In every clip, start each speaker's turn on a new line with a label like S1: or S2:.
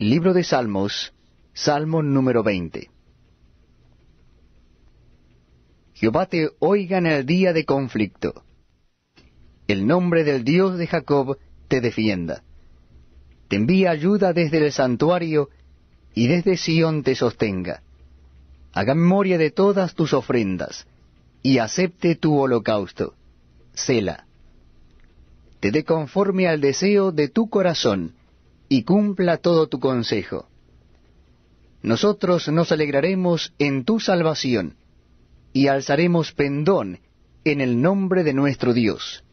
S1: Libro de Salmos, Salmo número 20. Jehová te oiga en el día de conflicto. El nombre del Dios de Jacob te defienda. Te envía ayuda desde el santuario y desde Sión te sostenga. Haga memoria de todas tus ofrendas y acepte tu holocausto. Sela. Te dé conforme al deseo de tu corazón y cumpla todo tu consejo. Nosotros nos alegraremos en tu salvación, y alzaremos pendón en el nombre de nuestro Dios.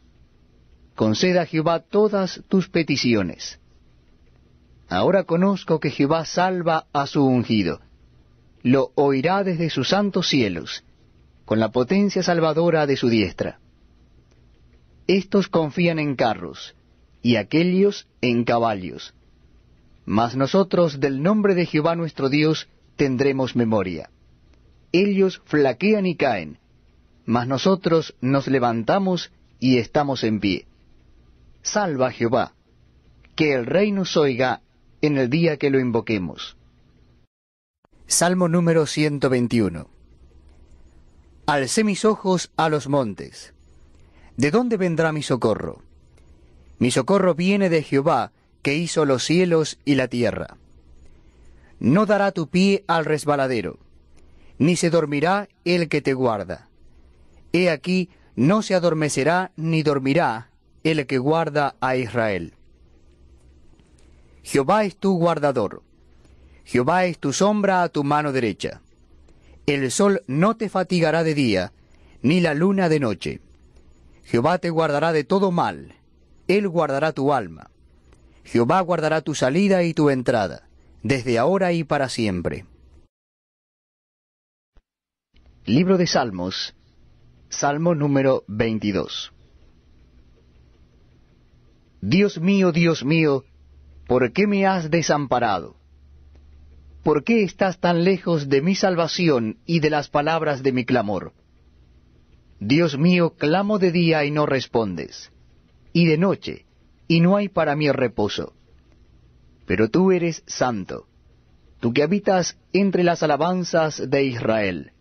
S1: Conceda a Jehová todas tus peticiones. Ahora conozco que Jehová salva a su ungido. Lo oirá desde sus santos cielos, con la potencia salvadora de su diestra. Estos confían en carros, y aquellos en caballos mas nosotros del nombre de Jehová nuestro Dios tendremos memoria. Ellos flaquean y caen, mas nosotros nos levantamos y estamos en pie. Salva Jehová, que el rey nos oiga en el día que lo invoquemos. Salmo número 121 Alcé mis ojos a los montes. ¿De dónde vendrá mi socorro? Mi socorro viene de Jehová, que hizo los cielos y la tierra. No dará tu pie al resbaladero, ni se dormirá el que te guarda. He aquí, no se adormecerá ni dormirá el que guarda a Israel. Jehová es tu guardador. Jehová es tu sombra a tu mano derecha. El sol no te fatigará de día, ni la luna de noche. Jehová te guardará de todo mal, Él guardará tu alma. Jehová guardará tu salida y tu entrada, desde ahora y para siempre. Libro de Salmos, Salmo número 22. Dios mío, Dios mío, ¿por qué me has desamparado? ¿Por qué estás tan lejos de mi salvación y de las palabras de mi clamor? Dios mío, clamo de día y no respondes, y de noche, y no hay para mí reposo. Pero tú eres santo, tú que habitas entre las alabanzas de Israel.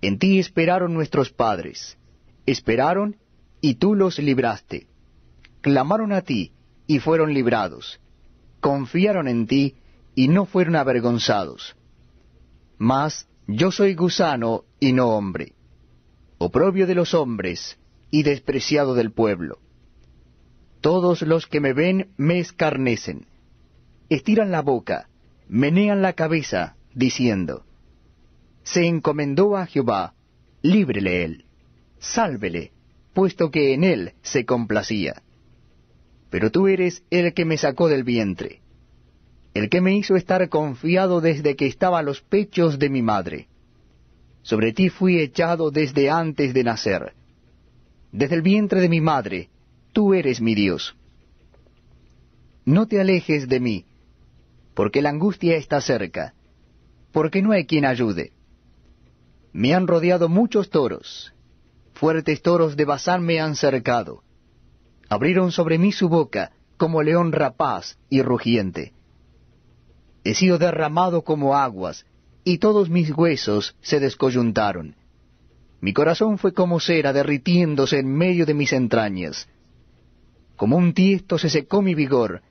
S1: En ti esperaron nuestros padres, esperaron y tú los libraste. Clamaron a ti y fueron librados, confiaron en ti y no fueron avergonzados. Mas yo soy gusano y no hombre, oprobio de los hombres y despreciado del pueblo. Todos los que me ven me escarnecen. Estiran la boca, menean la cabeza, diciendo, Se encomendó a Jehová, líbrele él, sálvele, puesto que en él se complacía. Pero tú eres el que me sacó del vientre, el que me hizo estar confiado desde que estaba a los pechos de mi madre. Sobre ti fui echado desde antes de nacer. Desde el vientre de mi madre Tú eres mi Dios. No te alejes de mí, porque la angustia está cerca, porque no hay quien ayude. Me han rodeado muchos toros, fuertes toros de Bazán me han cercado. Abrieron sobre mí su boca, como león rapaz y rugiente. He sido derramado como aguas, y todos mis huesos se descoyuntaron. Mi corazón fue como cera derritiéndose en medio de mis entrañas. Como un tiesto se secó mi vigor,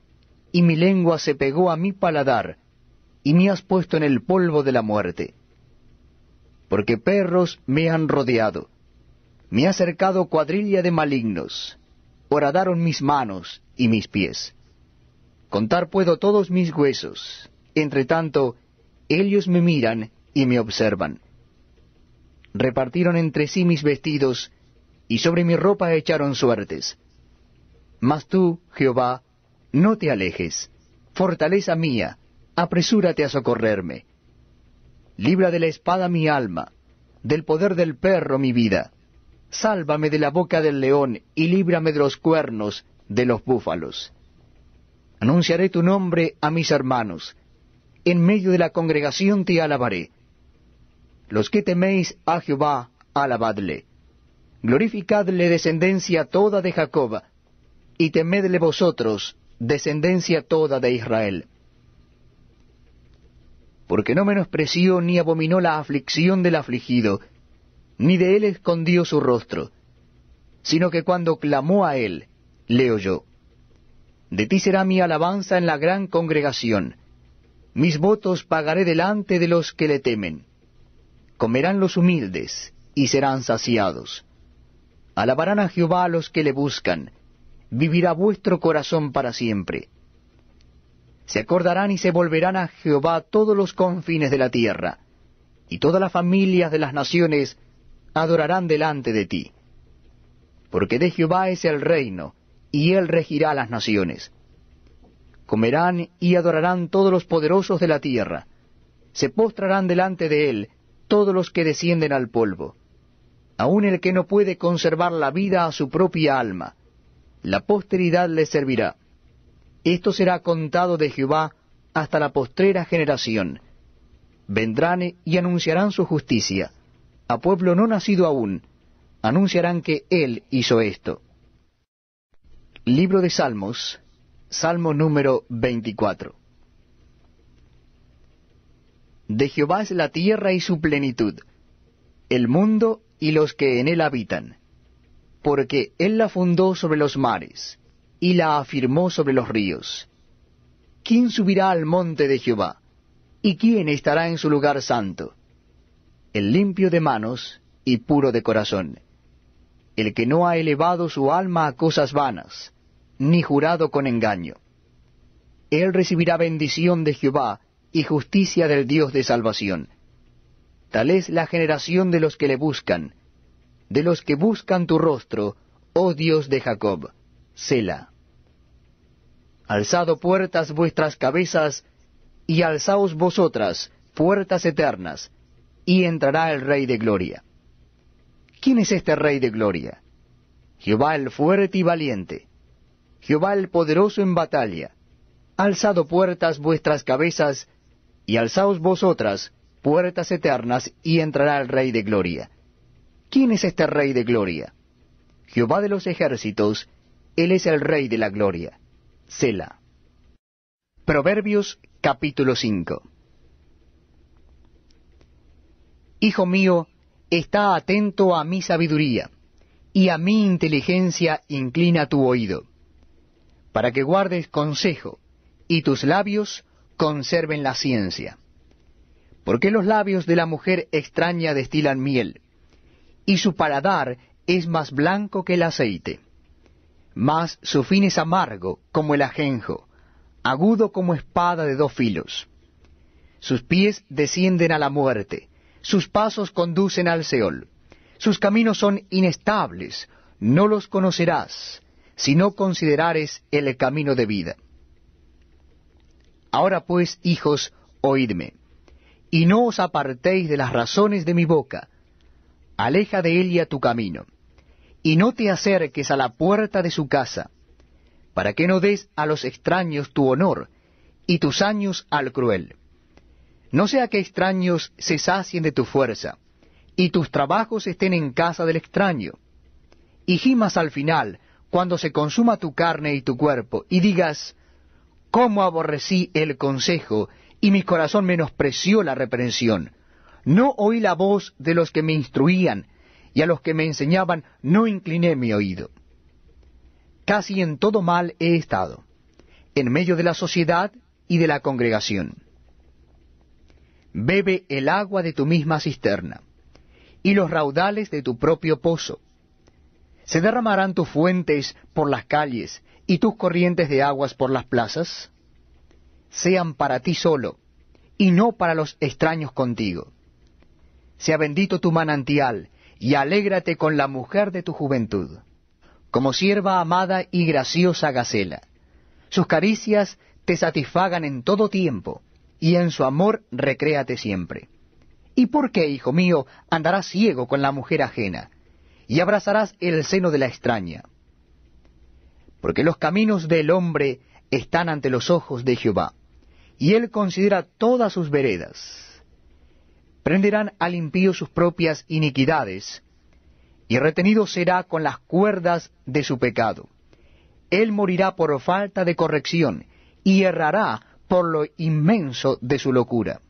S1: y mi lengua se pegó a mi paladar, y me has puesto en el polvo de la muerte. Porque perros me han rodeado, me ha cercado cuadrilla de malignos, horadaron mis manos y mis pies. Contar puedo todos mis huesos, entre tanto, ellos me miran y me observan. Repartieron entre sí mis vestidos, y sobre mi ropa echaron suertes. Mas tú, Jehová, no te alejes. Fortaleza mía, apresúrate a socorrerme. Libra de la espada mi alma, del poder del perro mi vida. Sálvame de la boca del león y líbrame de los cuernos de los búfalos. Anunciaré tu nombre a mis hermanos. En medio de la congregación te alabaré. Los que teméis a Jehová, alabadle. Glorificadle descendencia toda de Jacob y temedle vosotros, descendencia toda de Israel. Porque no menospreció ni abominó la aflicción del afligido, ni de él escondió su rostro, sino que cuando clamó a él, le oyó. De ti será mi alabanza en la gran congregación. Mis votos pagaré delante de los que le temen. Comerán los humildes y serán saciados. Alabarán a Jehová a los que le buscan vivirá vuestro corazón para siempre. Se acordarán y se volverán a Jehová todos los confines de la tierra, y todas las familias de las naciones adorarán delante de ti. Porque de Jehová es el reino, y él regirá las naciones. Comerán y adorarán todos los poderosos de la tierra, se postrarán delante de él todos los que descienden al polvo, aun el que no puede conservar la vida a su propia alma, la posteridad les servirá. Esto será contado de Jehová hasta la postrera generación. Vendrán y anunciarán su justicia. A pueblo no nacido aún, anunciarán que Él hizo esto. Libro de Salmos, Salmo número 24. De Jehová es la tierra y su plenitud, el mundo y los que en él habitan porque él la fundó sobre los mares, y la afirmó sobre los ríos. ¿Quién subirá al monte de Jehová? ¿Y quién estará en su lugar santo? El limpio de manos y puro de corazón, el que no ha elevado su alma a cosas vanas, ni jurado con engaño. Él recibirá bendición de Jehová y justicia del Dios de salvación. Tal es la generación de los que le buscan, de los que buscan tu rostro, oh Dios de Jacob, Sela. Alzado puertas vuestras cabezas, y alzaos vosotras puertas eternas, y entrará el Rey de Gloria. ¿Quién es este Rey de Gloria? Jehová el fuerte y valiente, Jehová el poderoso en batalla. Alzado puertas vuestras cabezas, y alzaos vosotras puertas eternas, y entrará el Rey de Gloria. ¿Quién es este Rey de Gloria? Jehová de los ejércitos, Él es el Rey de la Gloria. selah Proverbios capítulo 5 Hijo mío, está atento a mi sabiduría, y a mi inteligencia inclina tu oído, para que guardes consejo, y tus labios conserven la ciencia. Porque los labios de la mujer extraña destilan miel, y su paladar es más blanco que el aceite. Mas su fin es amargo como el ajenjo, agudo como espada de dos filos. Sus pies descienden a la muerte, sus pasos conducen al Seol. Sus caminos son inestables, no los conocerás, si no considerares el camino de vida. Ahora pues, hijos, oídme, y no os apartéis de las razones de mi boca, aleja de ella tu camino, y no te acerques a la puerta de su casa, para que no des a los extraños tu honor, y tus años al cruel. No sea que extraños se sacien de tu fuerza, y tus trabajos estén en casa del extraño, y gimas al final, cuando se consuma tu carne y tu cuerpo, y digas, ¿cómo aborrecí el consejo, y mi corazón menospreció la reprensión? No oí la voz de los que me instruían, y a los que me enseñaban no incliné mi oído. Casi en todo mal he estado, en medio de la sociedad y de la congregación. Bebe el agua de tu misma cisterna, y los raudales de tu propio pozo. ¿Se derramarán tus fuentes por las calles y tus corrientes de aguas por las plazas? Sean para ti solo, y no para los extraños contigo sea bendito tu manantial, y alégrate con la mujer de tu juventud, como sierva amada y graciosa Gacela. Sus caricias te satisfagan en todo tiempo, y en su amor recréate siempre. ¿Y por qué, hijo mío, andarás ciego con la mujer ajena, y abrazarás el seno de la extraña? Porque los caminos del hombre están ante los ojos de Jehová, y él considera todas sus veredas. Prenderán al impío sus propias iniquidades, y retenido será con las cuerdas de su pecado. Él morirá por falta de corrección, y errará por lo
S2: inmenso de su locura.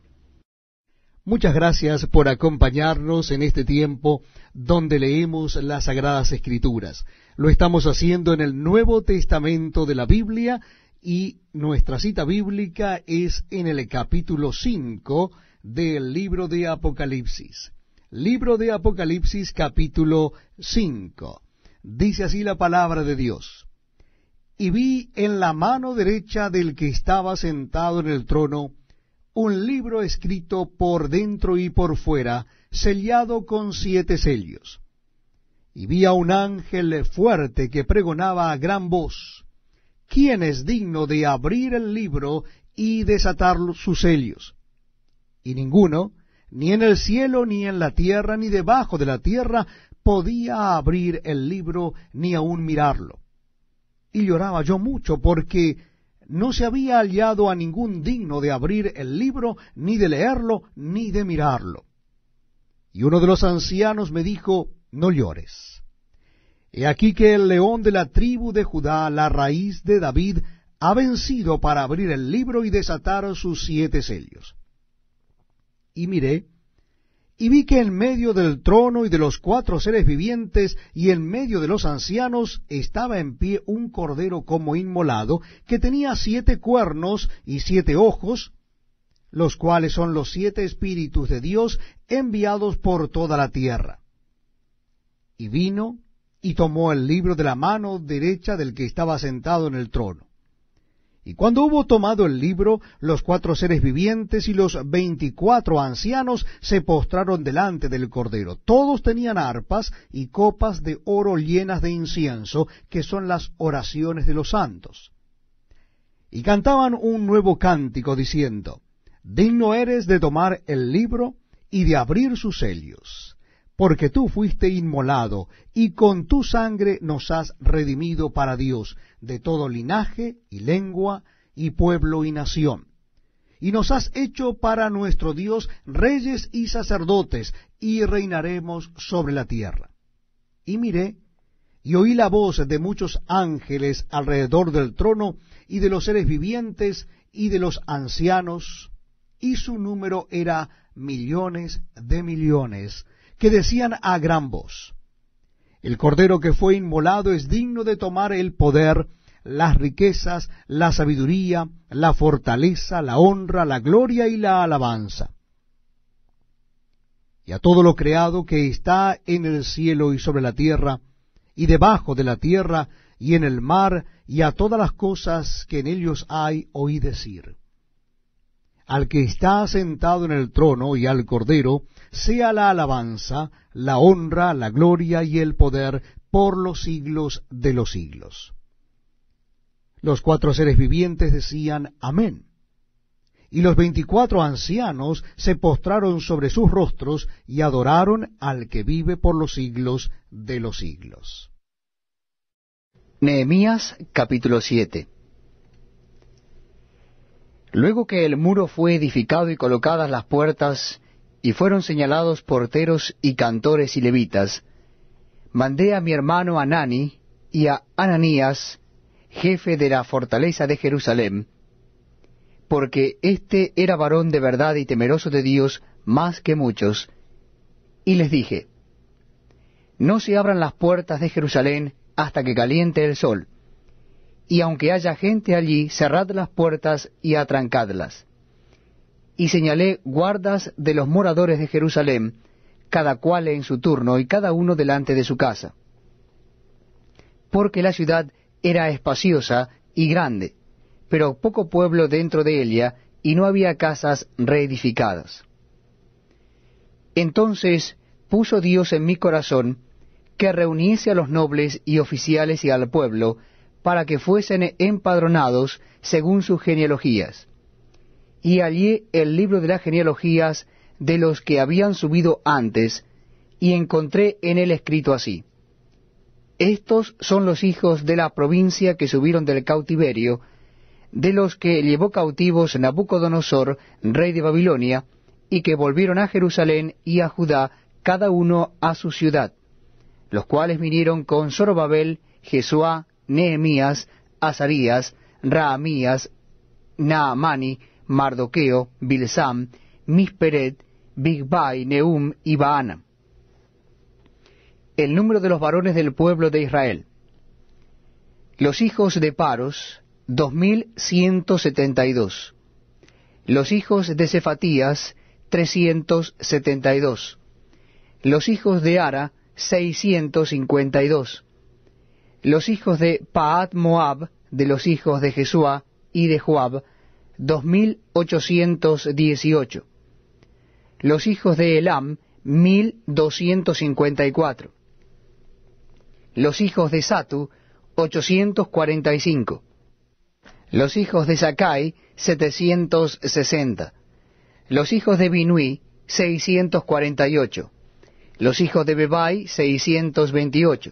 S2: Muchas gracias por acompañarnos en este tiempo donde leemos las Sagradas Escrituras. Lo estamos haciendo en el Nuevo Testamento de la Biblia y nuestra cita bíblica es en el capítulo 5 del libro de Apocalipsis. Libro de Apocalipsis capítulo 5. Dice así la palabra de Dios. Y vi en la mano derecha del que estaba sentado en el trono un libro escrito por dentro y por fuera, sellado con siete sellos. Y vi a un ángel fuerte que pregonaba a gran voz, ¿quién es digno de abrir el libro y desatar sus sellos? y ninguno, ni en el cielo, ni en la tierra, ni debajo de la tierra, podía abrir el libro, ni aun mirarlo. Y lloraba yo mucho, porque no se había hallado a ningún digno de abrir el libro, ni de leerlo, ni de mirarlo. Y uno de los ancianos me dijo, no llores. He aquí que el león de la tribu de Judá, la raíz de David, ha vencido para abrir el libro y desatar sus siete sellos y miré, y vi que en medio del trono y de los cuatro seres vivientes y en medio de los ancianos estaba en pie un cordero como inmolado, que tenía siete cuernos y siete ojos, los cuales son los siete espíritus de Dios enviados por toda la tierra. Y vino y tomó el libro de la mano derecha del que estaba sentado en el trono. Y cuando hubo tomado el libro, los cuatro seres vivientes y los veinticuatro ancianos se postraron delante del Cordero. Todos tenían arpas y copas de oro llenas de incienso, que son las oraciones de los santos. Y cantaban un nuevo cántico diciendo, Digno eres de tomar el libro y de abrir sus sellos porque tú fuiste inmolado, y con tu sangre nos has redimido para Dios, de todo linaje y lengua y pueblo y nación. Y nos has hecho para nuestro Dios reyes y sacerdotes, y reinaremos sobre la tierra. Y miré, y oí la voz de muchos ángeles alrededor del trono, y de los seres vivientes, y de los ancianos, y su número era millones de millones, que decían a gran voz, El Cordero que fue inmolado es digno de tomar el poder, las riquezas, la sabiduría, la fortaleza, la honra, la gloria y la alabanza. Y a todo lo creado que está en el cielo y sobre la tierra, y debajo de la tierra, y en el mar, y a todas las cosas que en ellos hay, oí decir al que está sentado en el trono y al Cordero, sea la alabanza, la honra, la gloria y el poder por los siglos de los siglos. Los cuatro seres vivientes decían Amén. Y los veinticuatro ancianos se postraron sobre sus rostros y adoraron al que vive por los siglos de los siglos.
S1: Nehemías capítulo 7 Luego que el muro fue edificado y colocadas las puertas, y fueron señalados porteros y cantores y levitas, mandé a mi hermano Anani y a Ananías, jefe de la fortaleza de Jerusalén, porque éste era varón de verdad y temeroso de Dios más que muchos, y les dije, No se abran las puertas de Jerusalén hasta que caliente el sol, y aunque haya gente allí, cerrad las puertas y atrancadlas. Y señalé guardas de los moradores de Jerusalén, cada cual en su turno y cada uno delante de su casa. Porque la ciudad era espaciosa y grande, pero poco pueblo dentro de ella, y no había casas reedificadas. Entonces puso Dios en mi corazón que reuniese a los nobles y oficiales y al pueblo, para que fuesen empadronados según sus genealogías. Y hallé el libro de las genealogías de los que habían subido antes, y encontré en él escrito así. Estos son los hijos de la provincia que subieron del cautiverio, de los que llevó cautivos Nabucodonosor, rey de Babilonia, y que volvieron a Jerusalén y a Judá, cada uno a su ciudad, los cuales vinieron con Zorobabel, Jesuá, Nehemías, Azarías, Raamías, Naamani, Mardoqueo, Bilsam, Misperet, Bigbai, Neum y Baana. El número de los varones del pueblo de Israel. Los hijos de Paros, dos mil ciento setenta y dos. Los hijos de Cefatías, trescientos setenta y dos. Los hijos de Ara, seiscientos cincuenta y dos los hijos de Paat Moab, de los hijos de Jesúa y de Joab, dos mil ochocientos dieciocho. Los hijos de Elam, mil doscientos cincuenta y cuatro. Los hijos de Satu, ochocientos cuarenta y cinco. Los hijos de Sakai, setecientos sesenta. Los hijos de Binui, seiscientos cuarenta y ocho. Los hijos de Bebai, seiscientos veintiocho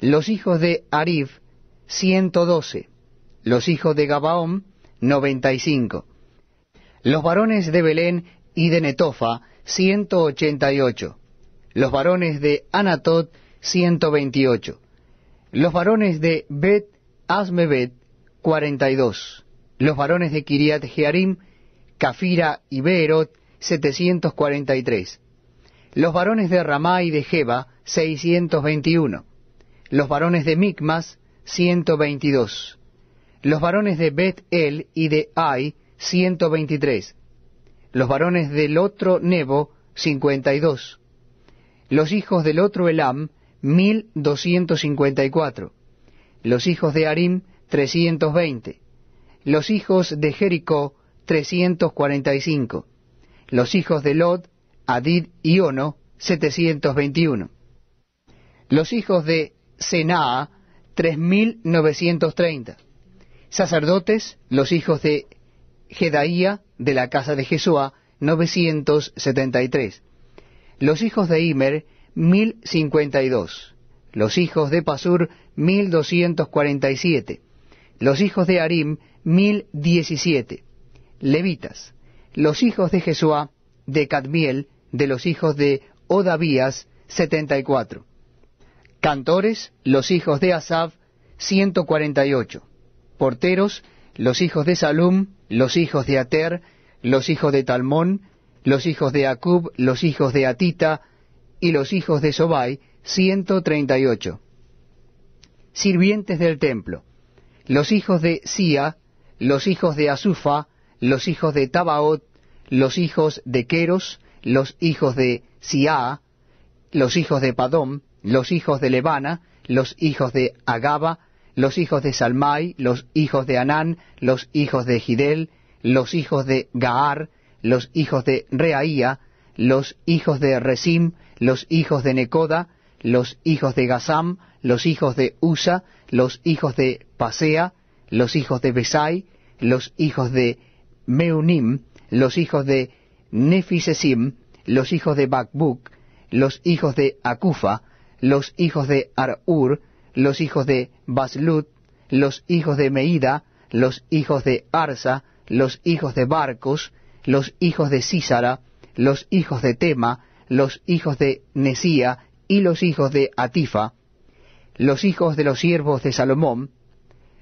S1: Los hijos de Arif, ciento doce. Los hijos de Gabaón, noventa y cinco. Los varones de Belén y de Netofa, ciento ochenta y ocho. Los varones de Anatot, ciento veintiocho. Los varones de Bet Asmebet, cuarenta y dos. Los varones de Kiriat Jearim, Cafira y Beerot, setecientos cuarenta y tres. Los varones de Ramá y de Jeba, seiscientos veintiuno los varones de Micmas, 122. los varones de Bet-El y de Ai, 123. los varones del otro Nebo, 52. los hijos del otro Elam, mil doscientos cincuenta los hijos de Arim, 320. los hijos de Jericó, trescientos cuarenta los hijos de Lot, Adid y Ono, 721. los hijos de novecientos 3.930. Sacerdotes, los hijos de Jedaía, de la casa de Jesuá, 973. Los hijos de Imer, 1052. Los hijos de Pasur, 1247. Los hijos de Arim, 1017. Levitas. Los hijos de Jesuá, de Cadmiel, de los hijos de Odavías, 74. Cantores, los hijos de Asaf, ciento cuarenta y ocho. Porteros, los hijos de Salum, los hijos de Ater, los hijos de Talmón, los hijos de Acub, los hijos de Atita, y los hijos de Sobai, ciento treinta y ocho. Sirvientes del templo, los hijos de Sia, los hijos de Azufa, los hijos de Tabaot, los hijos de Queros, los hijos de Sia, los hijos de Padom, los hijos de Lebana, los hijos de Agaba, los hijos de Salmai, los hijos de Anán, los hijos de Gidel, los hijos de Gaar, los hijos de Reaía, los hijos de Resim, los hijos de Necoda, los hijos de Gazam, los hijos de Usa, los hijos de Pasea, los hijos de Besai, los hijos de Meunim, los hijos de Nefisesim, los hijos de Bakbuk, los hijos de Akufa los hijos de Arur, los hijos de Baslut, los hijos de Meida, los hijos de Arsa, los hijos de Barcos, los hijos de Sísara, los hijos de Tema, los hijos de Nesía y los hijos de Atifa, los hijos de los siervos de Salomón,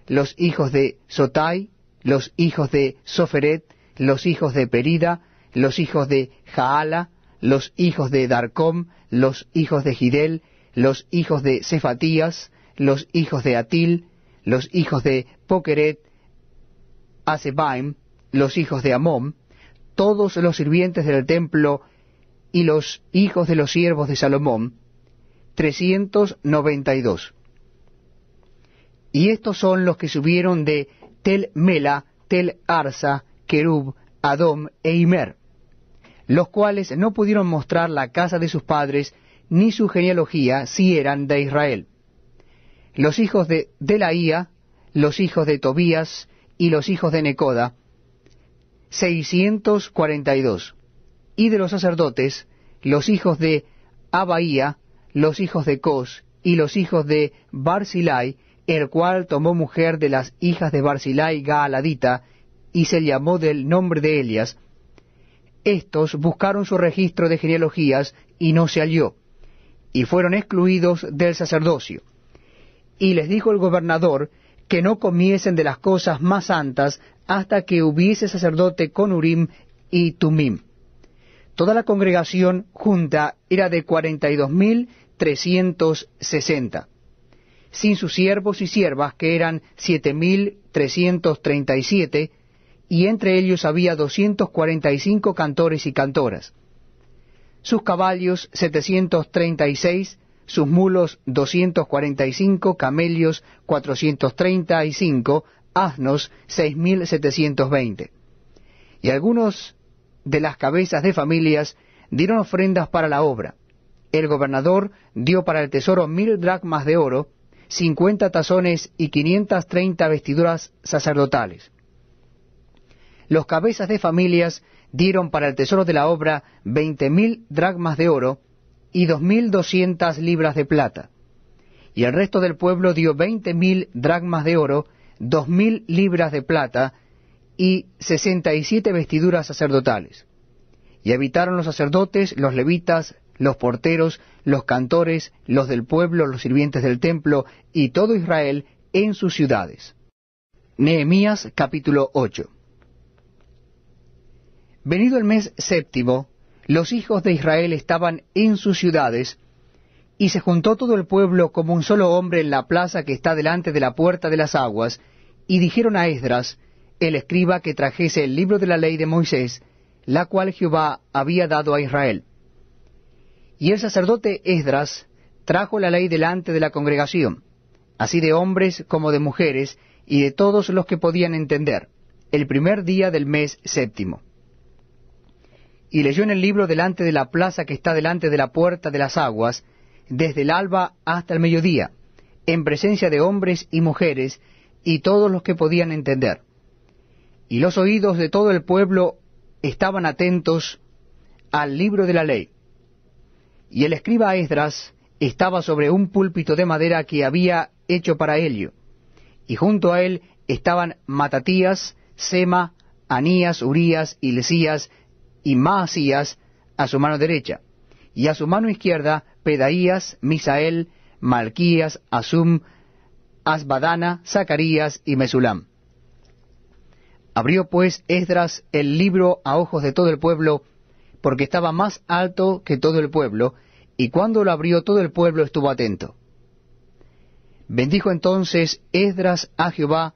S1: los hijos de Sotai, los hijos de Soferet, los hijos de Perida, los hijos de Jaala, los hijos de Darcom, los hijos de Gidel, los hijos de Cefatías, los hijos de Atil, los hijos de Pokeret, Azebaim, los hijos de Amón, todos los sirvientes del templo y los hijos de los siervos de Salomón, 392. Y estos son los que subieron de Tel Mela, Tel Arsa, Kerub, Adom e Imer, los cuales no pudieron mostrar la casa de sus padres ni su genealogía, si eran de Israel. Los hijos de Delaía, los hijos de Tobías y los hijos de Necoda, 642. Y de los sacerdotes, los hijos de Abaía, los hijos de Cos y los hijos de Barzilai, el cual tomó mujer de las hijas de Barzilai Galadita, y se llamó del nombre de Elias. Estos buscaron su registro de genealogías y no se halló y fueron excluidos del sacerdocio. Y les dijo el gobernador que no comiesen de las cosas más santas hasta que hubiese sacerdote con Urim y Tumim. Toda la congregación junta era de cuarenta y dos mil trescientos sesenta, sin sus siervos y siervas que eran siete mil trescientos treinta y siete, y entre ellos había doscientos cuarenta y cinco cantores y cantoras sus caballos setecientos treinta y seis, sus mulos doscientos cuarenta y 245, camellos cinco, asnos seis setecientos veinte. Y algunos de las cabezas de familias dieron ofrendas para la obra. El gobernador dio para el tesoro mil dracmas de oro, cincuenta tazones y quinientas treinta vestiduras sacerdotales los cabezas de familias dieron para el tesoro de la obra veinte mil dracmas de oro y dos mil doscientas libras de plata. Y el resto del pueblo dio veinte mil dracmas de oro, dos mil libras de plata y sesenta y siete vestiduras sacerdotales. Y habitaron los sacerdotes, los levitas, los porteros, los cantores, los del pueblo, los sirvientes del templo y todo Israel en sus ciudades. Nehemías capítulo 8 Venido el mes séptimo, los hijos de Israel estaban en sus ciudades, y se juntó todo el pueblo como un solo hombre en la plaza que está delante de la puerta de las aguas, y dijeron a Esdras, el escriba, que trajese el libro de la ley de Moisés, la cual Jehová había dado a Israel. Y el sacerdote Esdras trajo la ley delante de la congregación, así de hombres como de mujeres, y de todos los que podían entender, el primer día del mes séptimo y leyó en el libro delante de la plaza que está delante de la puerta de las aguas, desde el alba hasta el mediodía, en presencia de hombres y mujeres y todos los que podían entender. Y los oídos de todo el pueblo estaban atentos al libro de la ley. Y el escriba Esdras estaba sobre un púlpito de madera que había hecho para ello y junto a él estaban Matatías, Sema, Anías, Urías, Lesías, y Maasías a su mano derecha, y a su mano izquierda Pedaías, Misael, Malquías, Asum, Asbadana, Zacarías y Mesulam. Abrió pues Esdras el libro a ojos de todo el pueblo, porque estaba más alto que todo el pueblo, y cuando lo abrió todo el pueblo estuvo atento. Bendijo entonces Esdras a Jehová,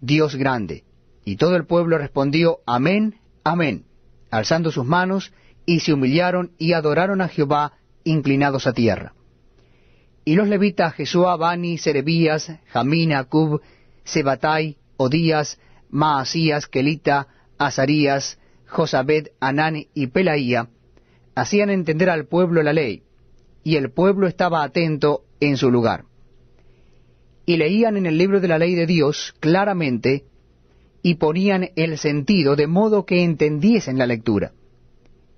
S1: Dios grande, y todo el pueblo respondió, Amén, Amén alzando sus manos, y se humillaron y adoraron a Jehová inclinados a tierra. Y los levitas Jesúa, Bani, Serebías, Jamín, Acub, Sebatai, Odías, Maasías, Kelita, Azarías, Josabed, Anani y Pelaía, hacían entender al pueblo la ley, y el pueblo estaba atento en su lugar. Y leían en el libro de la ley de Dios claramente y ponían el sentido de modo que entendiesen la lectura.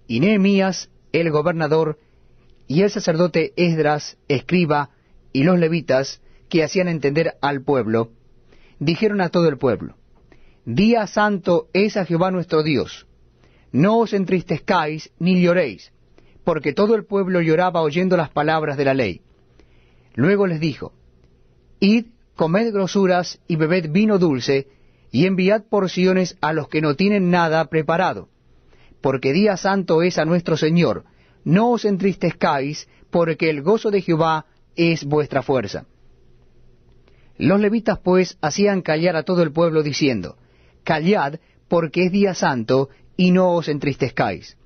S1: Y Nehemías, el gobernador, y el sacerdote Esdras, escriba, y los levitas, que hacían entender al pueblo, dijeron a todo el pueblo, Día santo es a Jehová nuestro Dios, no os entristezcáis ni lloréis, porque todo el pueblo lloraba oyendo las palabras de la ley. Luego les dijo, Id, comed grosuras y bebed vino dulce, y enviad porciones a los que no tienen nada preparado, porque día santo es a nuestro Señor, no os entristezcáis, porque el gozo de Jehová es vuestra fuerza. Los levitas pues hacían callar a todo el pueblo diciendo, Callad, porque es día santo, y no os entristezcáis.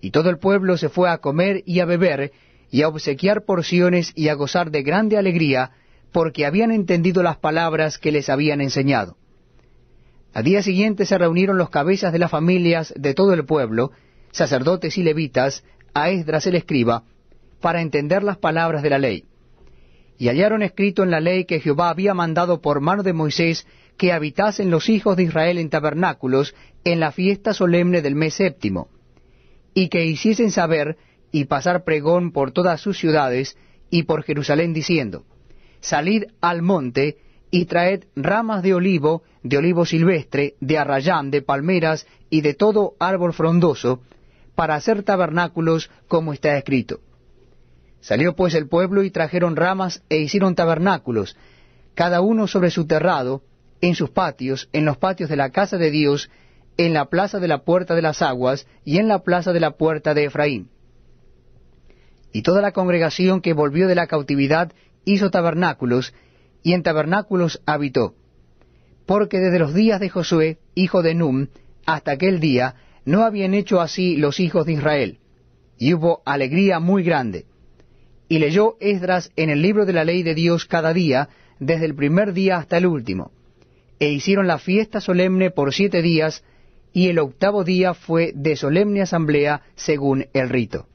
S1: Y todo el pueblo se fue a comer y a beber, y a obsequiar porciones y a gozar de grande alegría, porque habían entendido las palabras que les habían enseñado. Al día siguiente se reunieron los cabezas de las familias de todo el pueblo, sacerdotes y levitas, a Esdras el escriba, para entender las palabras de la ley. Y hallaron escrito en la ley que Jehová había mandado por mano de Moisés que habitasen los hijos de Israel en tabernáculos en la fiesta solemne del mes séptimo, y que hiciesen saber y pasar pregón por todas sus ciudades y por Jerusalén diciendo, Salid al monte, y traed ramas de olivo, de olivo silvestre, de arrayán, de palmeras y de todo árbol frondoso, para hacer tabernáculos como está escrito. Salió pues el pueblo y trajeron ramas e hicieron tabernáculos, cada uno sobre su terrado, en sus patios, en los patios de la casa de Dios, en la plaza de la puerta de las aguas y en la plaza de la puerta de Efraín. Y toda la congregación que volvió de la cautividad hizo tabernáculos, y en tabernáculos habitó, porque desde los días de Josué, hijo de Num, hasta aquel día, no habían hecho así los hijos de Israel, y hubo alegría muy grande. Y leyó Esdras en el libro de la ley de Dios cada día, desde el primer día hasta el último, e hicieron la fiesta solemne por siete días, y el octavo día fue de solemne asamblea según el rito.